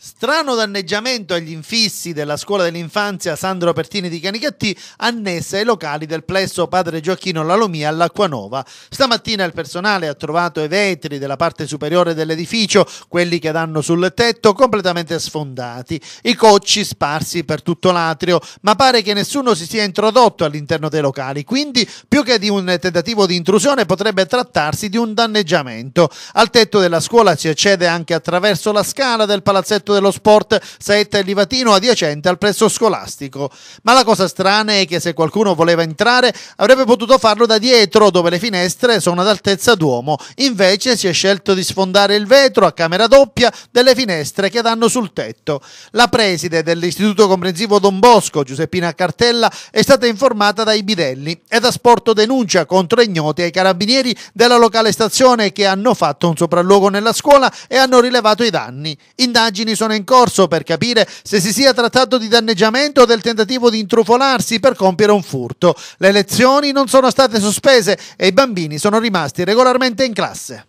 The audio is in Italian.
Strano danneggiamento agli infissi della scuola dell'infanzia Sandro Pertini di Canicattì annessa ai locali del plesso Padre Gioacchino Lalomia all'Acquanova. Stamattina il personale ha trovato i vetri della parte superiore dell'edificio, quelli che danno sul tetto, completamente sfondati, i cocci sparsi per tutto l'atrio, ma pare che nessuno si sia introdotto all'interno dei locali, quindi più che di un tentativo di intrusione potrebbe trattarsi di un danneggiamento. Al tetto della scuola si accede anche attraverso la scala del palazzetto distretto dello sport Saetta e Livatino adiacente al presso scolastico. Ma la cosa strana è che se qualcuno voleva entrare avrebbe potuto farlo da dietro dove le finestre sono ad altezza d'uomo, invece si è scelto di sfondare il vetro a camera doppia delle finestre che danno sul tetto. La preside dell'Istituto Comprensivo Don Bosco, Giuseppina Cartella, è stata informata dai bidelli ed da Sporto denuncia contro ignoti ai carabinieri della locale stazione che hanno fatto un sopralluogo nella scuola e hanno rilevato i danni. Indagini sono in corso per capire se si sia trattato di danneggiamento o del tentativo di intrufolarsi per compiere un furto. Le lezioni non sono state sospese e i bambini sono rimasti regolarmente in classe.